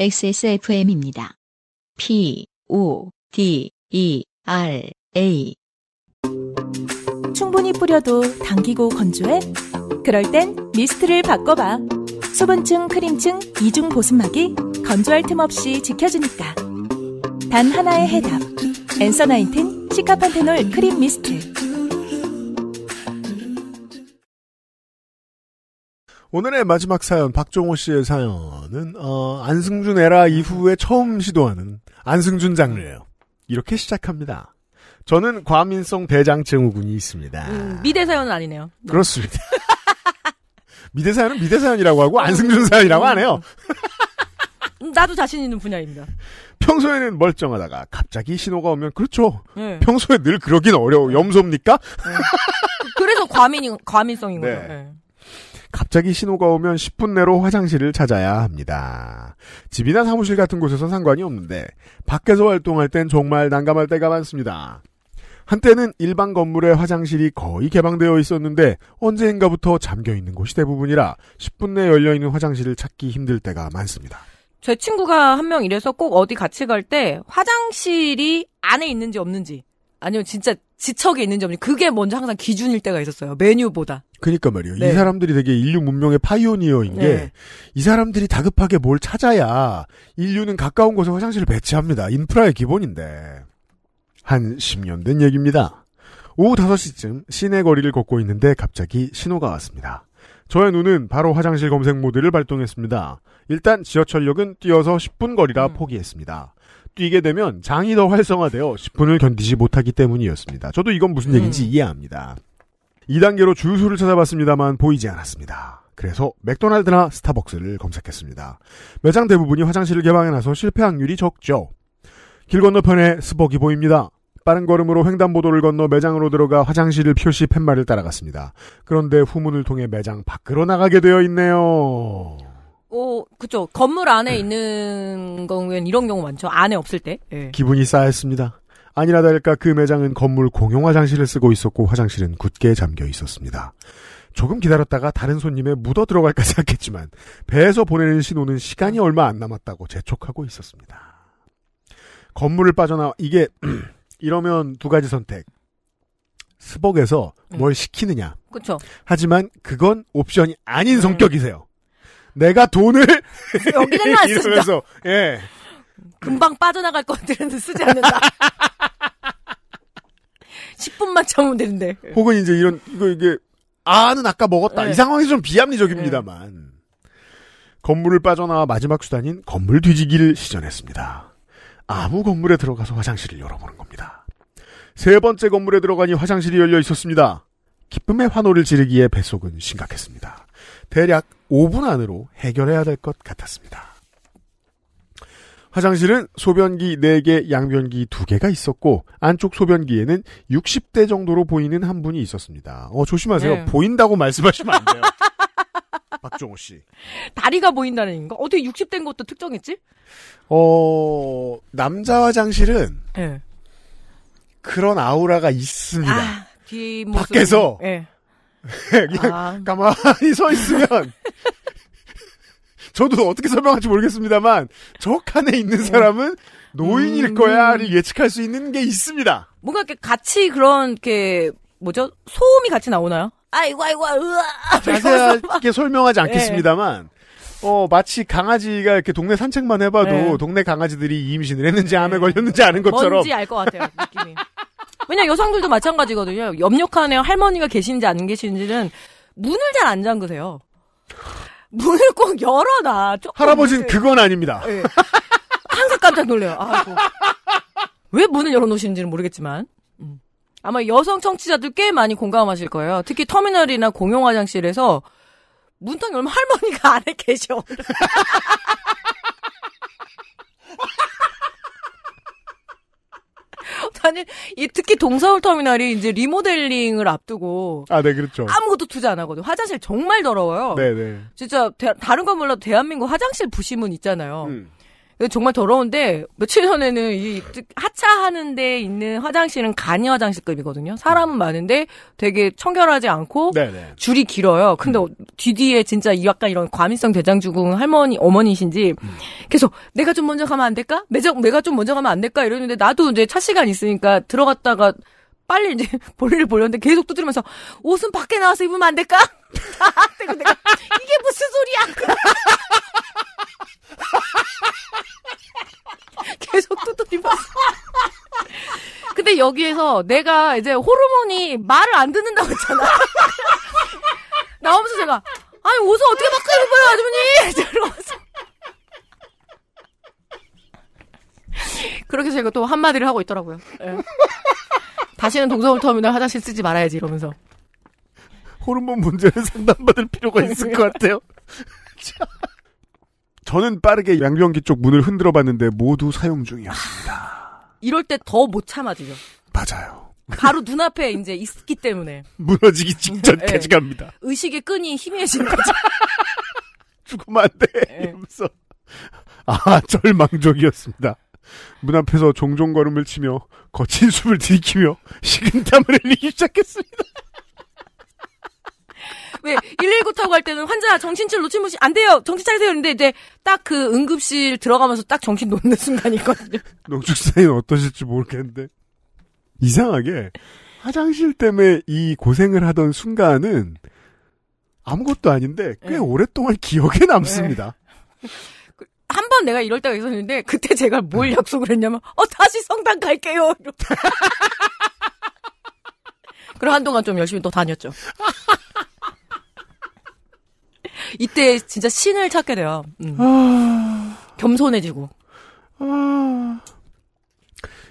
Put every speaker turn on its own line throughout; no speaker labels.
XSFM입니다. P, O, D, E, R, A. 충분히 뿌려도 당기고 건조해? 그럴 땐 미스트를 바꿔봐. 수분층, 크림층, 이중 보습막이 건조할 틈 없이 지켜주니까. 단 하나의 해답. 엔서 나인틴 시카판테놀 크림 미스트.
오늘의 마지막 사연 박종호 씨의 사연은 어, 안승준 에라 이후에 처음 시도하는 안승준 장르예요. 이렇게 시작합니다. 저는 과민성 대장 증후군이 있습니다.
음, 미대 사연은 아니네요. 네.
그렇습니다. 미대 사연은 미대 사연이라고 하고 안승준 사연이라고 안 해요.
음, 음. 나도 자신 있는 분야입니다.
평소에는 멀쩡하다가 갑자기 신호가 오면 그렇죠. 네. 평소에 늘 그러긴 어려워. 염소입니까? 네.
그래서 과민 이 과민성인 네. 거죠. 네.
갑자기 신호가 오면 10분 내로 화장실을 찾아야 합니다. 집이나 사무실 같은 곳에서 상관이 없는데 밖에서 활동할 땐 정말 난감할 때가 많습니다. 한때는 일반 건물의 화장실이 거의 개방되어 있었는데 언제인가부터 잠겨 있는 곳이 대부분이라 10분 내 열려 있는 화장실을 찾기 힘들 때가 많습니다.
제 친구가 한 명 이래서 꼭 어디 같이 갈 때 화장실이 안에 있는지 없는지 아니면 진짜 지척에 있는 점이 그게 먼저 항상 기준일 때가 있었어요. 메뉴보다.
그니까 말이에요. 네. 이 사람들이 되게 인류 문명의 파이오니어인 네. 게이 사람들이 다급하게 뭘 찾아야 인류는 가까운 곳에 화장실을 배치합니다. 인프라의 기본인데. 한 10년 된 얘기입니다. 오후 5시쯤 시내 거리를 걷고 있는데 갑자기 신호가 왔습니다. 저의 눈은 바로 화장실 검색 모드를 발동했습니다. 일단 지하철역은 뛰어서 10분 거리라 음. 포기했습니다. 뛰게 되면 장이 더 활성화되어 10분을 견디지 못하기 때문이었습니다. 저도 이건 무슨 음. 얘기인지 음. 이해합니다. 2단계로 주유소를 찾아봤습니다만 보이지 않았습니다. 그래서 맥도날드나 스타벅스를 검색했습니다. 매장 대부분이 화장실을 개방해놔서 실패 확률이 적죠. 길 건너편에 스벅이 보입니다. 빠른 걸음으로 횡단보도를 건너 매장으로 들어가 화장실을 표시 팻말을 따라갔습니다. 그런데 후문을 통해 매장 밖으로 나가게 되어 있네요.
오, 어, 그쵸. 건물 안에 네. 있는 경우에는 이런 경우 많죠. 안에 없을 때. 예.
기분이 쌓였습니다 아니라 다를까 그 매장은 건물 공용 화장실을 쓰고 있었고 화장실은 굳게 잠겨 있었습니다. 조금 기다렸다가 다른 손님에 묻어 들어갈까 생각했지만 배에서 보내는 신호는 시간이 얼마 안 남았다고 재촉하고 있었습니다. 건물을 빠져나 이게 이러면 두 가지 선택. 스벅에서 음. 뭘 시키느냐. 그렇 하지만 그건 옵션이 아닌 음. 성격이세요. 내가 돈을 여기다 놨습니다. 이러면서 예.
금방 빠져나갈 것들은 쓰지 않는다. 10분만 참으면 되는데.
혹은 이제 이런 이거 이게 아는 아까 먹었다. 네. 이 상황이 좀 비합리적입니다만 네. 건물을 빠져나와 마지막 수단인 건물 뒤지기를 시전했습니다. 아무 건물에 들어가서 화장실을 열어보는 겁니다. 세 번째 건물에 들어가니 화장실이 열려 있었습니다. 기쁨의 환호를 지르기에 뱃속은 심각했습니다. 대략 5분 안으로 해결해야 될 것 같았습니다. 화장실은 소변기 4개, 양변기 2개가 있었고 안쪽 소변기에는 60대 정도로 보이는 한 분이 있었습니다. 어 조심하세요. 네. 보인다고 말씀하시면 안 돼요. 박종호 씨.
다리가 보인다는 건가? 어떻게 60대인 것도 특정했지?
어, 남자 화장실은 네. 그런 아우라가 있습니다. 아, 밖에서 네. 그냥 아. 가만히 서 있으면 저도 어떻게 설명할지 모르겠습니다만 저 칸에 있는 네. 사람은 노인일 음. 거야를 예측할 수 있는 게 있습니다. 뭔가
이렇게 같이 그런 게
뭐죠 소음이 같이 나오나요? 아이고 아이고 으아 자세하게 아, 설명하지 네. 않겠습니다만 어 마치 강아지가 이렇게 동네 산책만 해봐도 네. 동네 강아지들이 임신을 했는지 암에 네. 걸렸는지 아는 것처럼 뭔지 알 것 같아요 느낌이.
왜냐 여성들도 마찬가지거든요. 염력하네요. 할머니가 계신지 안 계신지는 문을 잘 안 잠그세요. 문을 꼭 열어놔. 할아버지는 문을... 그건 아닙니다. 네. 항상 깜짝 놀래요. 아이고. 왜 문을 열어놓으시는지는 모르겠지만. 음. 아마 여성 청취자들 꽤 많이 공감하실 거예요. 특히 터미널이나 공용 화장실에서 문턱 열면 할머니가 안에 계셔. 부산이 특히 동서울 터미널이 이제 리모델링을 앞두고 아, 네, 그렇죠. 아무것도 투자 안 하거든. 화장실 정말 더러워요. 네, 네. 진짜 대, 다른 건 몰라도 대한민국 화장실 부심은 있잖아요. 음. 정말 더러운데 며칠 전에는 이 하차하는 데 있는 화장실은 간이 화장실급이거든요. 사람은 많은데 되게 청결하지 않고 네네. 네. 줄이 길어요. 근데 음. 어, 뒤뒤에 진짜 약간 이런 과민성 대장주후 할머니 어머니신지 음. 계속 내가 좀 먼저 가면 안 될까? 내가, 내가 좀 먼저 가면 안 될까? 이러는데 나도 이제 차 시간 있으니까 들어갔다가 빨리 이제 볼일을 보려는데 계속 두드리면서 옷은 밖에 나와서 입으면 안 될까? 내가 이게 무슨 소리야? 여기에서 내가 이제 호르몬이 말을 안 듣는다고 했잖아. 나오면서 제가 아니 옷을 어떻게 바꿔 입 거야, 아주머니 이러면서 그렇게 제가 또 한마디를 하고 있더라고요. 예. 다시는 동서울터미널 화장실 쓰지 말아야지 이러면서
호르몬 문제를 상담받을 필요가 있을 것 같아요. 저는 빠르게 양변기 쪽 문을 흔들어 봤는데 모두 사용 중이었습니다.
이럴 때 더 못 참아지죠. 맞아요. 바로 눈앞에 이제 있기 때문에.
무너지기 직전까지 예. 네. 갑니다.
의식의 끈이 희미해지 거죠. 죽으면 안 돼. 예. 이러면서.
아, 절망적이었습니다. 문 앞에서 종종 걸음을 치며 거친 숨을 들이키며 식은땀을 흘리기 시작했습니다.
왜119 타고 갈 때는 환자 정신줄 놓친 분이 안 돼요. 정신 차리세요. 근데 이제 딱 그 응급실 들어가면서 딱 정신 놓는 순간이 거든요
농축사인 어떠실지 모르겠는데 이상하게 화장실 때문에 이 고생을 하던 순간은 아무것도 아닌데 꽤 네. 오랫동안 기억에 남습니다. 네.
그, 한번 내가 이럴 때가 있었는데 그때 제가 뭘 네. 약속을 했냐면 어 다시 성당 갈게요. 그럼 한동안 좀 열심히 또 다녔죠. 이때 진짜 신을 찾게 돼요.
음. 아.
겸손해지고.
아.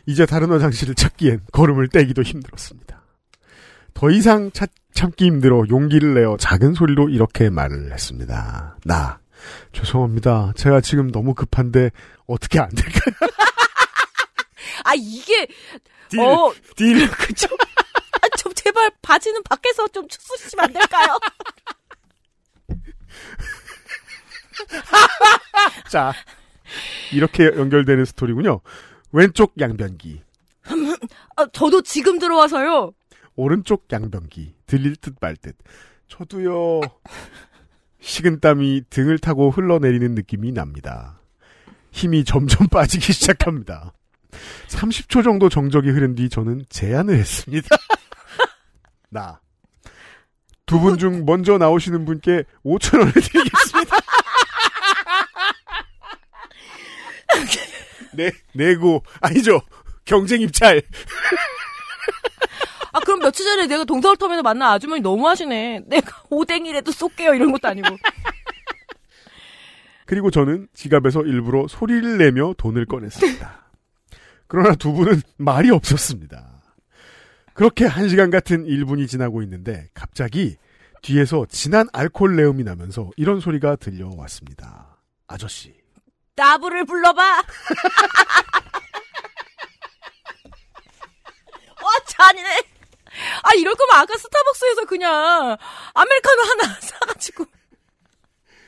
이제 다른 화장실을 찾기엔 걸음을 떼기도 힘들었습니다. 더 이상 찾, 참기 힘들어 용기를 내어 작은 소리로 이렇게 말을 했습니다. 나 죄송합니다. 제가 지금 너무 급한데 어떻게 안 될까요?
아 이게 딜, 어, 딜. 그쵸? 아, 좀 제발 바지는 밖에서 좀 추스시면 안 될까요? 자,
이렇게 연결되는 스토리군요. 왼쪽 양변기.
아, 저도 지금 들어와서요.
오른쪽 양변기. 들릴 듯 말 듯. 저도요. 식은땀이 등을 타고 흘러내리는 느낌이 납니다. 힘이 점점 빠지기 시작합니다. 30초 정도 정적이 흐른 뒤 저는 제안을 했습니다. 나 두분중 먼저 나오시는 분께 5천 원을 드리겠습니다. 네, 내고 아니죠. 경쟁 입찰.
아 그럼 며칠 전에 내가 동서울터미널 만나 아주머니 너무하시네. 내가 오뎅이라도 쏠게요 이런 것도 아니고.
그리고 저는 지갑에서 일부러 소리를 내며 돈을 꺼냈습니다. 그러나 두 분은 말이 없었습니다. 그렇게 한시간 같은 1분이 지나고 있는데 갑자기 뒤에서 진한 알콜내음이 나면서 이런 소리가 들려왔습니다. 아저씨.
나부를 불러봐! 와, 어, 잔인해! 아, 이럴 거면 아까 스타벅스에서 그냥 아메리카노 하나 사가지고.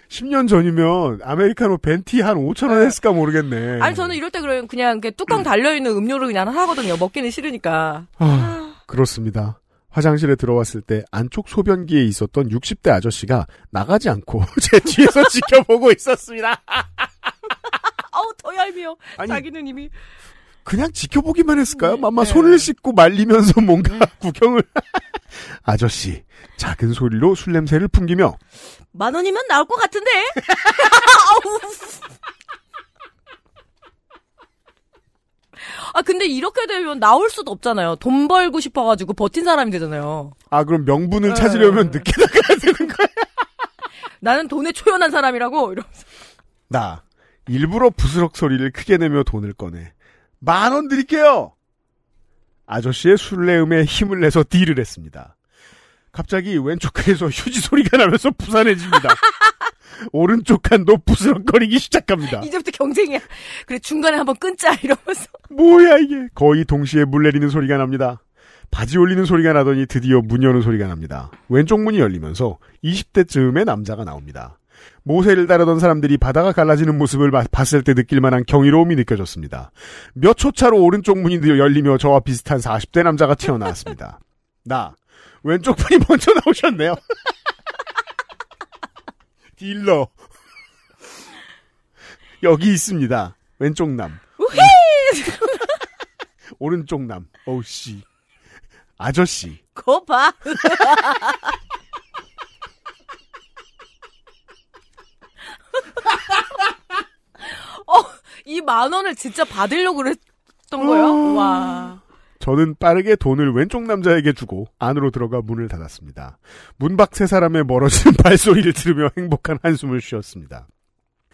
10년 전이면 아메리카노 벤티 한 5천 원 네. 했을까 모르겠네. 아니
저는 이럴 때 그냥 그냥 뚜껑 달려 있는 음료를 그냥 하거든요. 먹기는
싫으니까. 아, 그렇습니다. 화장실에 들어왔을 때 안쪽 소변기에 있었던 60대 아저씨가 나가지 않고 제 뒤에서 지켜보고 있었습니다.
아우 더 얄미워. 아니, 자기는 이미
그냥 지켜보기만 했을까요? 네, 마마 네. 손을 씻고 말리면서 뭔가 네. 구경을 아저씨 작은 소리로 술 냄새를 풍기며
만 원이면 나올 것 같은데. 아 근데 이렇게 되면 나올 수도 없잖아요. 돈 벌고 싶어가지고 버틴 사람이 되잖아요.
아 그럼 명분을 네. 찾으려면 늦게 나가야 되는 거야.
나는 돈에 초연한 사람이라고 이러면서.
나 일부러 부스럭 소리를 크게 내며 돈을 꺼내 만 원 드릴게요. 아저씨의 술래음에 힘을 내서 딜을 했습니다. 갑자기 왼쪽 귀에서 휴지 소리가 나면서 부산해집니다. 오른쪽 칸도 부스럭거리기 시작합니다.
이제부터 경쟁이야. 그래 중간에 한번 끊자 이러면서.
뭐야 이게? 거의 동시에 물 내리는 소리가 납니다. 바지 올리는 소리가 나더니 드디어 문 여는 소리가 납니다. 왼쪽 문이 열리면서 20대쯤의 남자가 나옵니다. 모세를 따르던 사람들이 바다가 갈라지는 모습을 봤을 때 느낄 만한 경이로움이 느껴졌습니다. 몇 초 차로 오른쪽 문이 열리며 저와 비슷한 40대 남자가 튀어나왔습니다. 나, 왼쪽 분이 먼저 나오셨네요. 딜러. 여기 있습니다. 왼쪽 남. 오른쪽 남. 어우 씨. 아저씨.
거 봐. 어, 이 만 원을 진짜 받으려고 그랬던 거예요? 어. 와.
저는 빠르게 돈을 왼쪽 남자에게 주고 안으로 들어가 문을 닫았습니다. 문 밖 세 사람의 멀어지는 발소리를 들으며 행복한 한숨을 쉬었습니다.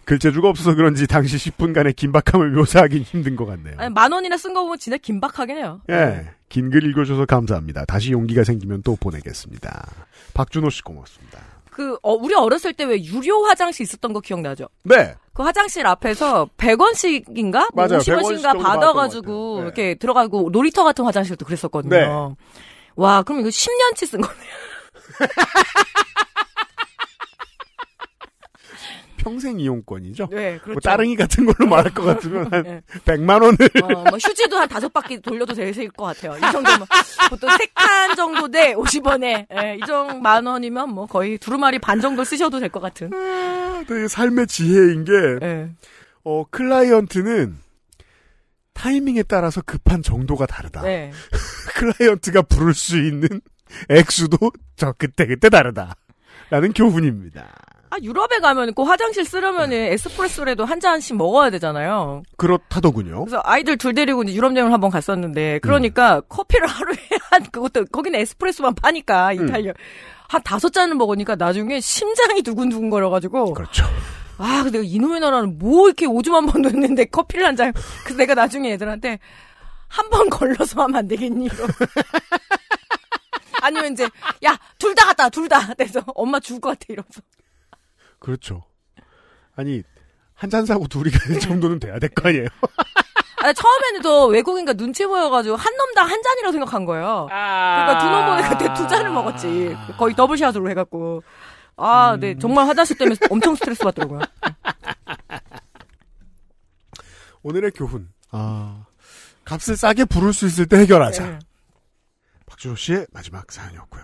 글재주가 없어서 그런지 당시 10분간의 긴박함을 묘사하기 힘든 것 같네요.
아니, 만 원이나 쓴 거 보면 진짜 긴박하긴 해요.
예. 긴 글 읽어줘서 감사합니다. 다시 용기가 생기면 또 보내겠습니다. 박준호 씨 고맙습니다.
그 어, 우리 어렸을 때 왜 유료 화장실 있었던 거 기억나죠? 네. 그 화장실 앞에서 100원씩인가? 뭐 맞아요. 50원씩인가 받아가지고 네. 이렇게 들어가고 놀이터 같은 화장실도 그랬었거든요. 네. 와, 그럼 이거 10년치 쓴 거네요.
평생 이용권이죠. 네, 뭐 그렇죠. 뭐 따릉이 같은 걸로 어. 말할 것 같으면 한 네. 100만 원을. 어, 뭐
휴지도 한 다섯 바퀴 돌려도 되실 것 같아요. 이 정도면 보통 세 칸 정도 대 50원에 네, 예, 이 정도 만 원이면 뭐 거의 두루마리 반 정도 쓰셔도 될 것 같은. 아,
되게 삶의 지혜인 게 네. 어, 클라이언트는 타이밍에 따라서 급한 정도가 다르다. 네. 클라이언트가 부를 수 있는 액수도 저그때 그때 다르다. 라는 교훈입니다.
아, 유럽에 가면 그 화장실 쓰려면 네. 에스프레소라도 한 잔씩 먹어야 되잖아요.
그렇다더군요. 그래서
아이들 둘 데리고 이제 유럽 여행을 한 번 갔었는데 그러니까 음. 커피를 하루에 한 그것도 거기는 에스프레소만 파니까 음. 이탈리아 음. 한 다섯 잔을 먹으니까 나중에 심장이 두근두근 거려가지고. 그렇죠. 아, 근데 이놈의 나라는 뭐 이렇게 오줌 한 번도 했는데 커피를 한 잔. 그래서 내가 나중에 애들한테 한 번 걸러서 하면 안 되겠니? 아니면 이제 야 둘 다 갔다 둘 다. 그래서 엄마 죽을 것 같아 이러면서.
그렇죠. 아니 한 잔 사고 둘이 갈 네. 정도는 돼야 될 거 아니에요.
아니, 처음에는 또 외국인과 눈치 보여가지고 한 놈당 한 잔이라고 생각한 거예요.
아~ 그러니까 두 놈 보니까 그두 잔을 먹었지.
거의 더블샷으로 해갖고. 아, 네. 음. 네. 정말 화장실 때문에 엄청 스트레스 받더라고요.
오늘의 교훈. 아, 값을 싸게 부를 수 있을 때 해결하자. 네. 박주호 씨의 마지막 사연이었고요.